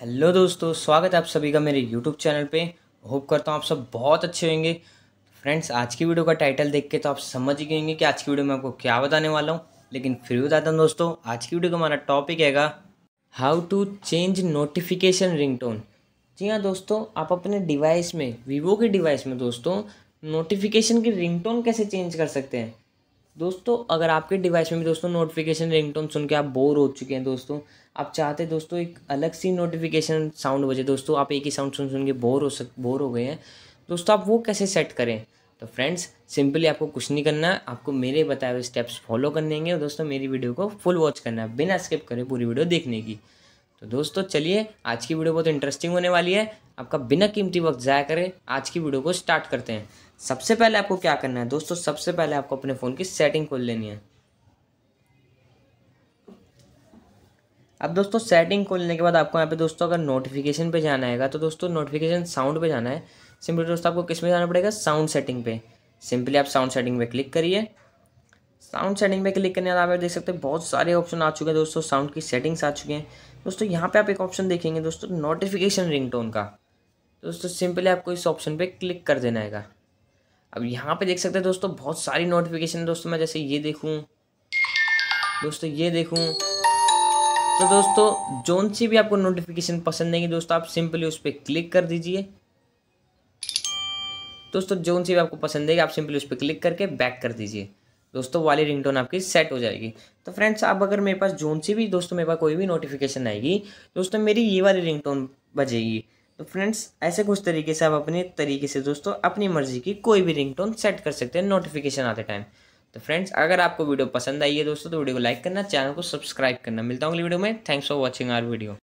hello दोस्तों स्वागत है आप सभी का मेरे यूट्यूब चैनल पे होप करता हूँ आप सब बहुत अच्छे होंगे फ्रेंड्स आज की वीडियो का टाइटल देख के तो आप समझ ही होंगे कि आज की वीडियो में आपको क्या बताने वाला हूँ लेकिन फिर भी बताता हूँ दोस्तों आज की वीडियो का हमारा टॉपिक हैगा how to change notification ring जी हाँ दोस्तों आप अपने डिवाइस में वीवो के डिवाइस में दोस्तों नोटिफिकेशन की रिंगटोन कैसे चेंज कर सकते हैं दोस्तों अगर आपके डिवाइस में भी दोस्तों नोटिफिकेशन रिंगटोन सुन के आप बोर हो चुके हैं दोस्तों आप चाहते हैं दोस्तों एक अलग सी नोटिफिकेशन साउंड बजे दोस्तों आप एक ही साउंड सुन सुन के बोर हो सक बोर हो गए हैं दोस्तों आप वो कैसे सेट करें तो फ्रेंड्स सिंपली आपको कुछ नहीं करना है आपको मेरे बताए हुए स्टेप्स फॉलो करने हैं और दोस्तों मेरी वीडियो को फुल वॉच करना है बिना स्किप करें पूरी वीडियो देखने की तो दोस्तों चलिए आज की वीडियो बहुत इंटरेस्टिंग होने वाली है आपका बिना कीमती वक्त ज़ाया करें आज की वीडियो को स्टार्ट करते हैं सबसे पहले आपको क्या करना है दोस्तों सबसे पहले आपको अपने फ़ोन की सेटिंग खोल लेनी है अब दोस्तों सेटिंग खोलने के बाद आपको यहाँ पे दोस्तों अगर नोटिफिकेशन तो पे जाना है तो दोस्तों नोटिफिकेशन साउंड पे जाना है सिंपली दोस्तों आपको किस में जाना पड़ेगा साउंड सेटिंग पे सिंपली आप साउंड सेटिंग पे क्लिक करिए साउंड सेटिंग पे क्लिक करने बाद आप देख सकते हैं बहुत सारे ऑप्शन आ चुके हैं दोस्तों साउंड की सेटिंग्स आ चुके हैं दोस्तों यहाँ पे आप एक ऑप्शन देखेंगे दोस्तों नोटिफिकेशन रिंग का दोस्तों सिंपली आपको इस ऑप्शन पे क्लिक कर देना है अब यहाँ पे देख सकते हैं दोस्तों बहुत सारी नोटिफिकेशन दोस्तों मैं जैसे ये देखूँ दोस्तों ये देखूँ तो दोस्तों जौन सी भी आपको नोटिफिकेशन पसंद नहीं दोस्तों आप सिंपली उस पर क्लिक कर दीजिए दोस्तों जौन सी भी आपको पसंद है आप सिंपली उस पर क्लिक करके बैक कर दीजिए दोस्तों वाली रिंगटोन आपकी सेट हो जाएगी तो फ्रेंड्स आप अगर मेरे पास जोन सी भी दोस्तों मेरे पास कोई भी नोटिफिकेशन आएगी दोस्तों मेरी ये वाली रिंगटोन बजेगी तो फ्रेंड्स ऐसे कुछ तरीके से आप अपने तरीके से दोस्तों अपनी मर्जी की कोई भी रिंगटोन सेट कर सकते हैं नोटिफिकेशन आते टाइम तो फ्रेंड्स अगर आपको वीडियो पसंद आई है दोस्तों तो वीडियो को लाइक करना चैनल को सब्सक्राइब करना मिलता हूँ अगली वीडियो में thanks for watching our video